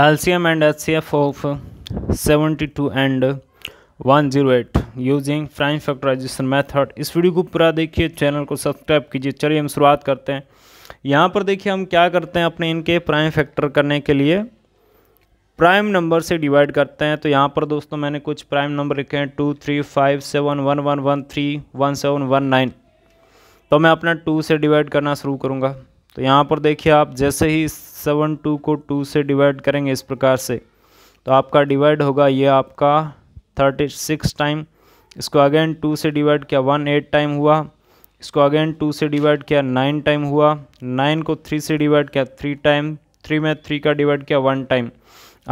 C and F of seventy two and one zero eight using prime factorization method इस video को पूरा देखिए channel को subscribe कीजिए चलिए हम शुरुआत करते हैं यहाँ पर देखिए हम क्या करते हैं अपने इनके प्राइम फैक्टर करने के लिए प्राइम नंबर से डिवाइड करते हैं तो यहाँ पर दोस्तों मैंने कुछ प्राइम नंबर लिखे हैं two three five seven one one one three one seven one nine तो मैं अपना टू से डिवाइड करना शुरू करूँगा तो यहाँ पर देखिए आप जैसे ही सेवन टू को टू से डिवाइड करेंगे इस प्रकार से तो आपका डिवाइड होगा ये आपका थर्टी सिक्स टाइम इसको अगेन टू से डिवाइड किया वन एट टाइम हुआ इसको अगेन टू से डिवाइड किया नाइन टाइम हुआ नाइन को थ्री से डिवाइड किया थ्री टाइम थ्री में थ्री का डिवाइड किया वन टाइम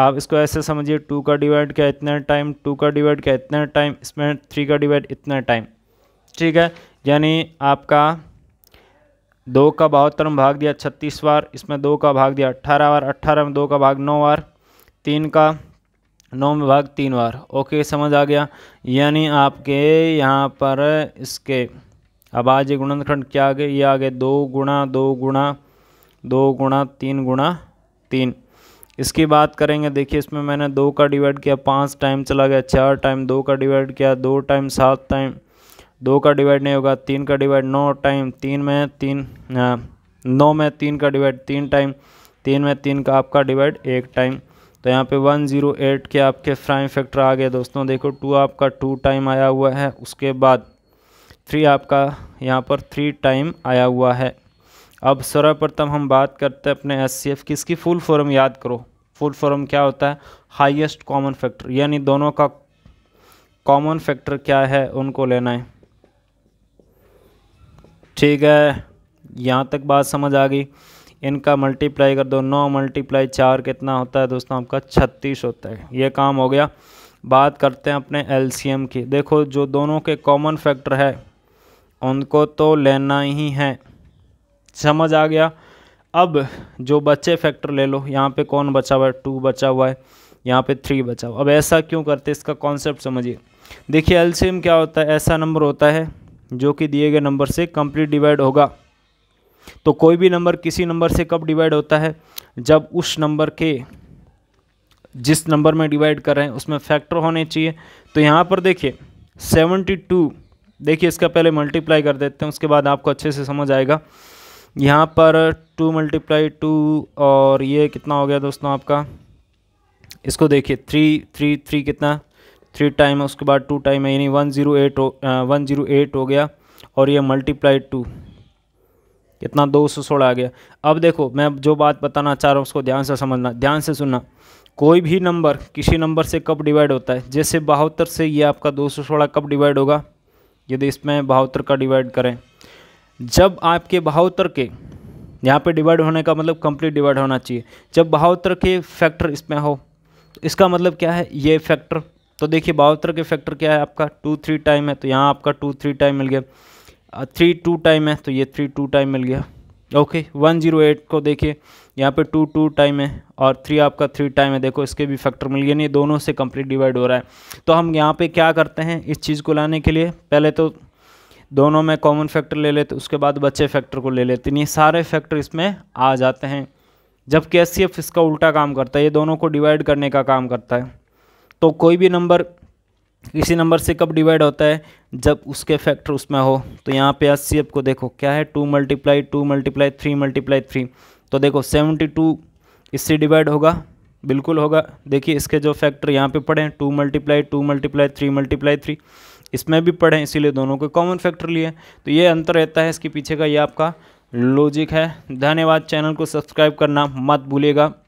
आप इसको ऐसे समझिए टू का डिवाइड किया इतना टाइम टू का डिवाइड किया इतना टाइम इसमें थ्री का डिवाइड इतना टाइम ठीक है यानी आपका दो का बहत्तर में भाग दिया छत्तीस बार इसमें दो का भाग दिया अट्ठारह बार अट्ठारह में दो का भाग नौ बार तीन का नौ में भाग तीन बार ओके समझ आ गया यानी आपके यहाँ पर इसके अब आज ये गुणनखंड क्या आ गए ये आ गए दो गुणा दो गुणा दो गुणा तीन गुणा तीन इसकी बात करेंगे देखिए इसमें मैंने दो का डिवाइड किया पाँच टाइम चला गया चार टाइम दो का डिवाइड किया दो टाइम सात टाइम दो का डिवाइड नहीं होगा तीन का डिवाइड नौ टाइम तीन में तीन नौ में तीन का डिवाइड तीन टाइम तीन में तीन का आपका डिवाइड एक टाइम तो यहाँ पे एट के आपके प्राइम फैक्टर आ गए दोस्तों देखो टू आपका टू टाइम आया हुआ है उसके बाद थ्री आपका यहाँ पर थ्री टाइम आया हुआ है अब सर्वप्रथम हम बात करते हैं अपने एस सी एफ की इसकी फुल फॉर्म याद करो फुल फॉर्म क्या होता है हाईएस्ट कॉमन फैक्टर यानी दोनों का कॉमन फैक्टर क्या है उनको लेना है ठीक है यहाँ तक बात समझ आ गई इनका मल्टीप्लाई कर दो नौ मल्टीप्लाई चार कितना होता है दोस्तों आपका छत्तीस होता है ये काम हो गया बात करते हैं अपने एलसीएम की देखो जो दोनों के कॉमन फैक्टर है उनको तो लेना ही है समझ आ गया अब जो बचे फैक्टर ले लो यहाँ पे कौन बचा हुआ है टू बचा हुआ है यहाँ पे थ्री बचा हुआ अब ऐसा क्यों करते इसका कॉन्सेप्ट समझिए देखिए एलसीएम क्या होता है ऐसा नंबर होता है जो कि दिए गए नंबर से कंप्लीट डिवाइड होगा तो कोई भी नंबर किसी नंबर से कब डिवाइड होता है जब उस नंबर के जिस नंबर में डिवाइड कर रहे हैं उसमें फैक्टर होने चाहिए तो यहाँ पर देखिए सेवनटी टू देखिए इसका पहले मल्टीप्लाई कर देते हैं उसके बाद आपको अच्छे से समझ आएगा यहाँ पर टू मल्टीप्लाई टू और ये कितना हो गया दोस्तों आपका इसको देखिए थ्री थ्री थ्री कितना थ्री टाइम है उसके बाद टू टाइम है यानी वन जीरो एट हो वन जीरो एट हो गया और ये मल्टीप्लाई टू कितना दो सौ सोलह आ गया अब देखो मैं जो बात बताना चाह रहा हूँ उसको ध्यान से समझना ध्यान से सुनना कोई भी नंबर किसी नंबर से कब डिवाइड होता है जैसे बहत्तर से ये आपका दो सौ सोलह कब डिवाइड होगा यदि इसमें बहत्तर का डिवाइड करें जब आपके बहत्तर के यहाँ पे डिवाइड होने का मतलब कंप्लीट डिवाइड होना चाहिए जब बहत्तर के फैक्टर इसमें हो इसका मतलब क्या है ये फैक्टर तो देखिए बावतर के फैक्टर क्या है आपका टू थ्री टाइम है तो यहाँ आपका टू थ्री टाइम मिल गया थ्री टू टाइम है तो ये थ्री टू टाइम मिल गया ओके वन जीरो एट को देखिए यहाँ पे टू टू टाइम है और थ्री आपका थ्री टाइम है देखो इसके भी फैक्टर मिल गए नहीं दोनों से कंप्लीट डिवाइड हो रहा है तो हम यहाँ पर क्या करते हैं इस चीज़ को लाने के लिए पहले तो दोनों में कॉमन फैक्टर ले लेते उसके बाद बच्चे फैक्टर को ले लेते ये सारे फैक्टर इसमें आ जाते हैं जबकि एस इसका उल्टा काम करता है ये दोनों को डिवाइड करने का काम करता है तो कोई भी नंबर किसी नंबर से कब डिवाइड होता है जब उसके फैक्टर उसमें हो तो यहाँ पे अस्सी को देखो क्या है two multiply two multiply three multiply three तो देखो सेवेंटी टू इससे डिवाइड होगा बिल्कुल होगा देखिए इसके जो फैक्टर यहाँ पे पढ़े हैं two multiply two multiply three multiply three इसमें भी पड़े इसीलिए दोनों के कॉमन फैक्टर लिए तो ये अंतर रहता है इसके पीछे का ये आपका लॉजिक है धन्यवाद चैनल को सब्सक्राइब करना मत भूलिएगा